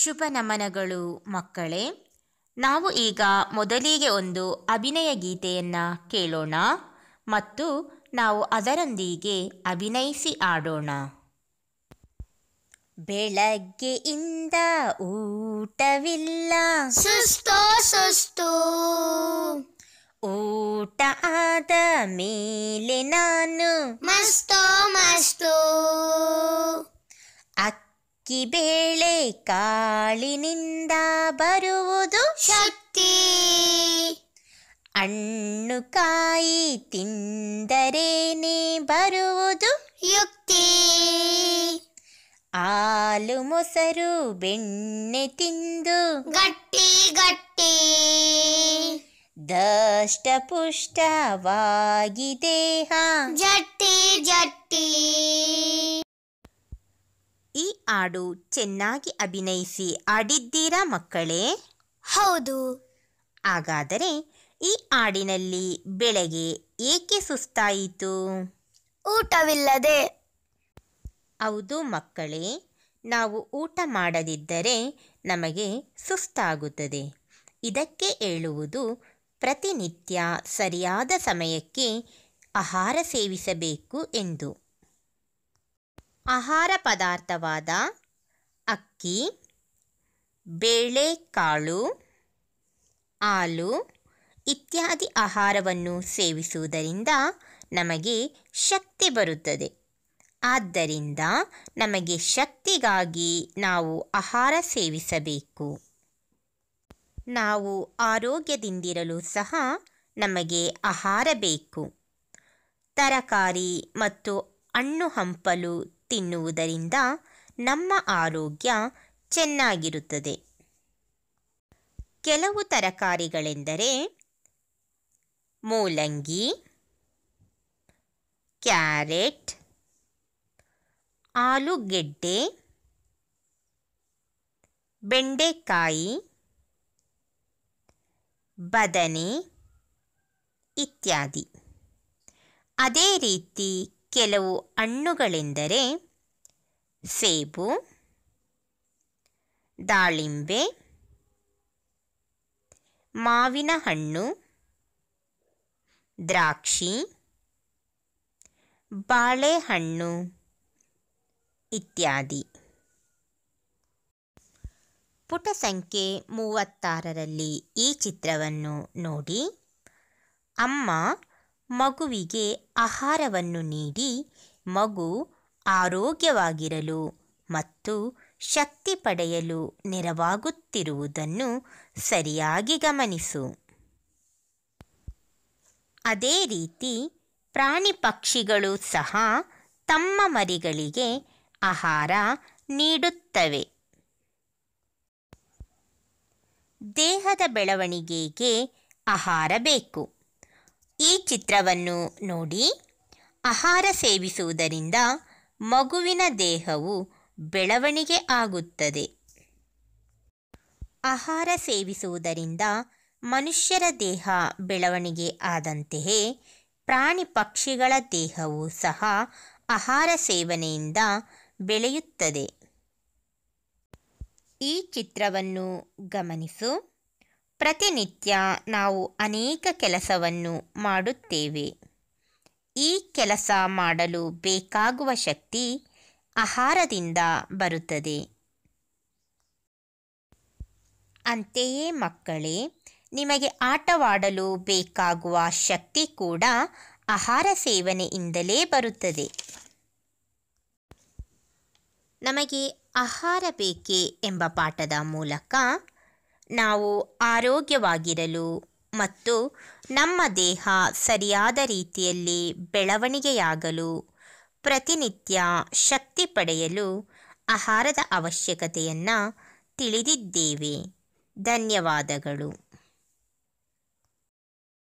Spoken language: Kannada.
ಶುಭ ನಮನಗಳು ಮಕ್ಕಳೇ ನಾವು ಈಗ ಮೊದಲಿಗೆ ಒಂದು ಅಭಿನಯ ಗೀತೆಯನ್ನು ಕೇಳೋಣ ಮತ್ತು ನಾವು ಅದರೊಂದಿಗೆ ಅಭಿನಯಿಸಿ ಆಡೋಣ ಬೆಳಗ್ಗೆಯಿಂದ ಊಟವಿಲ್ಲ ಸುಸ್ತೋ ಸುಸ್ತೋ ಊಟ ಆದ ಮೇಲೆ ನಾನು ಮಸ್ತೋ ಮಸ್ತೋ ಕಿಬೇಳೆ ಕಾಳಿನಿಂದ ಬರುವುದು ಶಕ್ತಿ ಹಣ್ಣು ಕಾಯಿ ತಿಂದರೇನೆ ಬರುವುದು ಯುಕ್ತಿ ಹಾಲು ಮೊಸರು ಬೆಣ್ಣೆ ತಿಂದು ಗಟ್ಟಿ ಗಟ್ಟಿ ದಷ್ಟಪುಷ್ಟವಾಗಿ ದೇಹ ಜಟ್ಟಿ ಜಟ್ಟಿ ಹಾಡು ಚೆನ್ನಾಗಿ ಅಭಿನಯಿಸಿ ಆಡಿದ್ದೀರಾ ಮಕ್ಕಳೇ ಹೌದು ಹಾಗಾದರೆ ಈ ಹಾಡಿನಲ್ಲಿ ಬೆಳಗ್ಗೆ ಏಕೆ ಸುಸ್ತಾಯಿತು ಊಟವಿಲ್ಲದೆ ಹೌದು ಮಕ್ಕಳೇ ನಾವು ಊಟ ಮಾಡದಿದ್ದರೆ ನಮಗೆ ಸುಸ್ತಾಗುತ್ತದೆ ಇದಕ್ಕೆ ಹೇಳುವುದು ಪ್ರತಿನಿತ್ಯ ಸರಿಯಾದ ಸಮಯಕ್ಕೆ ಆಹಾರ ಸೇವಿಸಬೇಕು ಎಂದು ಆಹಾರ ಪದಾರ್ಥವಾದ ಅಕ್ಕಿ ಬೇಳೆಕಾಳು ಹಾಲು ಇತ್ಯಾದಿ ಆಹಾರವನ್ನು ಸೇವಿಸುವುದರಿಂದ ನಮಗೆ ಶಕ್ತಿ ಬರುತ್ತದೆ ಆದ್ದರಿಂದ ನಮಗೆ ಶಕ್ತಿಗಾಗಿ ನಾವು ಆಹಾರ ಸೇವಿಸಬೇಕು ನಾವು ಆರೋಗ್ಯದಿಂದಿರಲು ಸಹ ನಮಗೆ ಆಹಾರ ಬೇಕು ತರಕಾರಿ ಮತ್ತು ಹಣ್ಣು ಹಂಪಲು ತಿನ್ನುವುದರಿಂದ ನಮ್ಮ ಆರೋಗ್ಯ ಚೆನ್ನಾಗಿರುತ್ತದೆ ಕೆಲವು ತರಕಾರಿಗಳೆಂದರೆ ಮೂಲಂಗಿ ಕ್ಯಾರೆಟ್ ಆಲೂಗೆಡ್ಡೆ ಬೆಂಡೆಕಾಯಿ ಬದನೆ ಇತ್ಯಾದಿ ಅದೇ ರೀತಿ ಕೆಲವು ಹಣ್ಣುಗಳೆಂದರೆ ಸೇಬು ದಾಳಿಂಬೆ ಮಾವಿನ ಹಣ್ಣು ದ್ರಾಕ್ಷಿ ಬಾಳೆಹಣ್ಣು ಇತ್ಯಾದಿ ಪುಟ ಸಂಖ್ಯೆ ಮೂವತ್ತಾರರಲ್ಲಿ ಈ ಚಿತ್ರವನ್ನು ನೋಡಿ ಅಮ್ಮ ಮಗುವಿಗೆ ಆಹಾರವನ್ನು ನೀಡಿ ಮಗು ಆರೋಗ್ಯವಾಗಿರಲು ಮತ್ತು ಶಕ್ತಿ ಪಡೆಯಲು ನೆರವಾಗುತ್ತಿರುವುದನ್ನು ಸರಿಯಾಗಿ ಗಮನಿಸು ಅದೇ ರೀತಿ ಪ್ರಾಣಿ ಪಕ್ಷಿಗಳು ಸಹ ತಮ್ಮ ಮರಿಗಳಿಗೆ ಆಹಾರ ನೀಡುತ್ತವೆ ದೇಹದ ಬೆಳವಣಿಗೆಗೆ ಆಹಾರ ಬೇಕು ಈ ಚಿತ್ರವನ್ನು ನೋಡಿ ಆಹಾರ ಸೇವಿಸುವುದರಿಂದ ಮಗುವಿನ ದೇಹವು ಬೆಳವಣಿಗೆ ಆಗುತ್ತದೆ ಆಹಾರ ಸೇವಿಸುವುದರಿಂದ ಮನುಷ್ಯರ ದೇಹ ಬೆಳವಣಿಗೆ ಆದಂತೆಯೇ ಪ್ರಾಣಿ ಪಕ್ಷಿಗಳ ದೇಹವು ಸಹ ಆಹಾರ ಸೇವನೆಯಿಂದ ಬೆಳೆಯುತ್ತದೆ ಈ ಚಿತ್ರವನ್ನು ಗಮನಿಸು ಪ್ರತಿನಿತ್ಯ ನಾವು ಅನೇಕ ಕೆಲಸವನ್ನು ಮಾಡುತ್ತೇವೆ ಈ ಕೆಲಸ ಮಾಡಲು ಬೇಕಾಗುವ ಶಕ್ತಿ ಆಹಾರದಿಂದ ಬರುತ್ತದೆ ಅಂತೆಯೇ ಮಕ್ಕಳೇ ನಿಮಗೆ ಆಟವಾಡಲು ಬೇಕಾಗುವ ಶಕ್ತಿ ಕೂಡ ಆಹಾರ ಸೇವನೆಯಿಂದಲೇ ಬರುತ್ತದೆ ನಮಗೆ ಆಹಾರ ಬೇಕೆ ಎಂಬ ಪಾಠದ ಮೂಲಕ ನಾವು ಆರೋಗ್ಯವಾಗಿರಲು ಮತ್ತು ನಮ್ಮ ದೇಹ ಸರಿಯಾದ ರೀತಿಯಲ್ಲಿ ಬೆಳವಣಿಗೆಯಾಗಲು ಪ್ರತಿನಿತ್ಯ ಶಕ್ತಿ ಪಡೆಯಲು ಆಹಾರದ ಅವಶ್ಯಕತೆಯನ್ನು ತಿಳಿದಿದ್ದೇವೆ ಧನ್ಯವಾದಗಳು